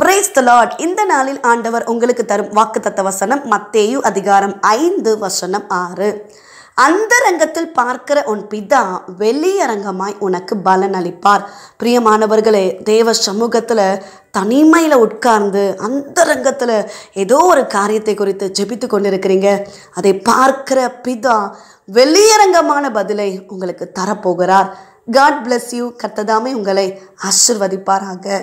praise the Lord இந்த நாளில் ஆண்டவர் உங்களுக்கு தரும் வாக்குத்தத்த வசனம் மத்தேயு அதிகாரம் ஐந்து வசனம் ஆறு அந்த ரங்கத்தில் பார்க்கிற உன் பிதா வெளியரங்கமாய் உனக்கு பலன் அளிப்பார் பிரியமானவர்களே தேவ சமூகத்தில் தனிமையில் உட்கார்ந்து அந்த ரங்கத்தில் ஏதோ ஒரு காரியத்தை குறித்து ஜெபித்து கொண்டிருக்கிறீங்க அதை பார்க்கிற பிதா வெளியரங்கமான பதிலை உங்களுக்கு தரப்போகிறார் காட் பிளஸ் யூ கத்ததாமே உங்களை ஆசிர்வதிப்பாராக